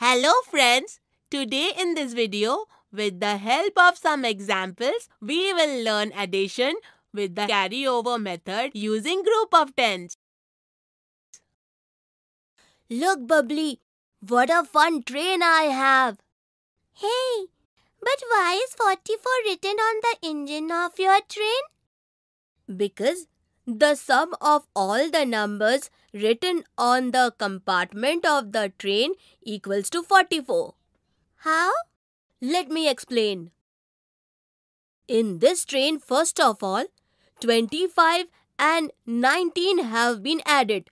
Hello friends! Today in this video, with the help of some examples, we will learn addition with the carryover method using group of tens. Look Bubbly, what a fun train I have! Hey, but why is 44 written on the engine of your train? Because the sum of all the numbers written on the compartment of the train equals to 44. How? Let me explain. In this train, first of all, 25 and 19 have been added.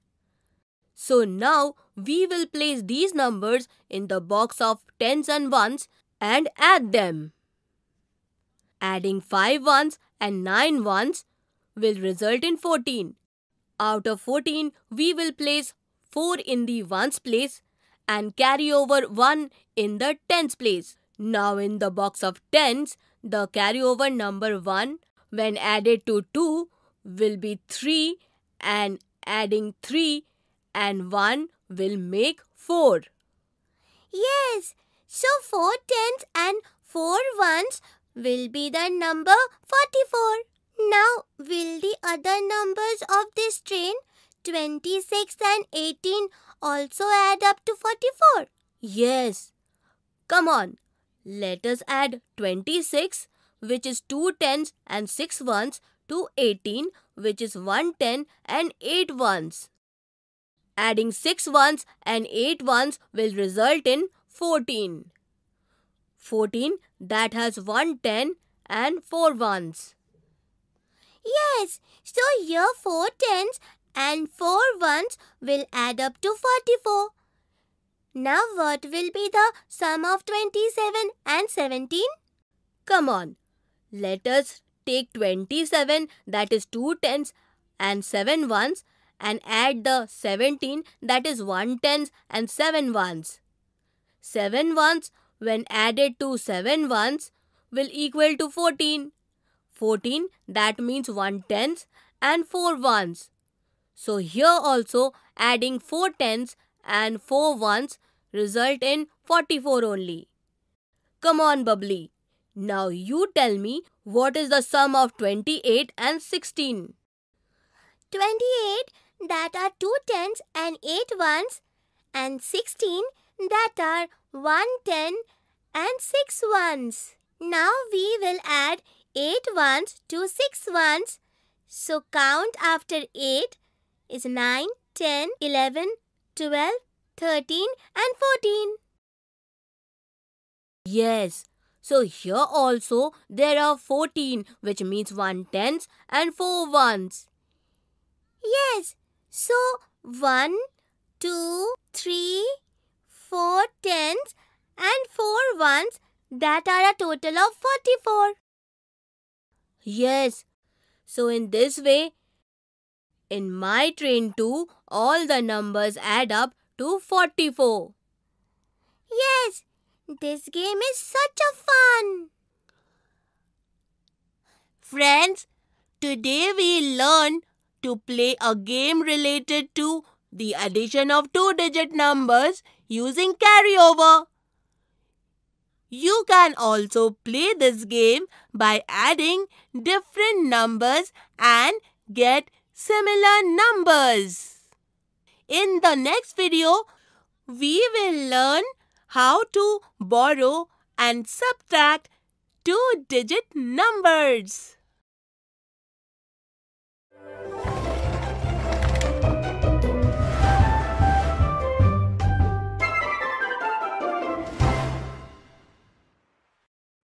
So now we will place these numbers in the box of tens and ones and add them. Adding 5 ones and 9 ones will result in 14. Out of 14, we will place 4 in the 1's place and carry over 1 in the 10's place. Now in the box of 10s, the carryover number 1 when added to 2 will be 3 and adding 3 and 1 will make 4. Yes, so 4 tens and 4 ones will be the number 44. Now, will the other numbers of this train, 26 and 18, also add up to 44? Yes. Come on, let us add 26, which is 2 tens and 6 ones, to 18, which is 1 ten and 8 ones. Adding 6 ones and 8 ones will result in 14. 14 that has 1 ten and 4 ones. Yes, so here four tens and four ones will add up to 44. Now what will be the sum of 27 and 17? Come on, let us take 27 that is 2 tens and 7 ones and add the 17 that is 1 tens and 7 ones. 7 ones when added to 7 ones will equal to 14. 14 that means 1 tens and 4 ones. So here also adding 4 tens and 4 ones result in 44 only. Come on bubbly. Now you tell me what is the sum of 28 and 16? 28 that are 2 tens and 8 ones and 16 that are 1 ten and 6 ones. Now we will add eight ones to six ones. So count after 8 is 9, 10, 11, 12, 13 and 14. Yes. So here also there are 14 which means 1 tens and 4 ones. Yes. So 1, 2, 3, 4 tens and 4 ones that are a total of 44. Yes. So in this way, in my train too, all the numbers add up to 44. Yes, this game is such a fun. Friends, today we learn to play a game related to the addition of two-digit numbers using carryover. You can also play this game by adding different numbers and get similar numbers. In the next video, we will learn how to borrow and subtract two-digit numbers.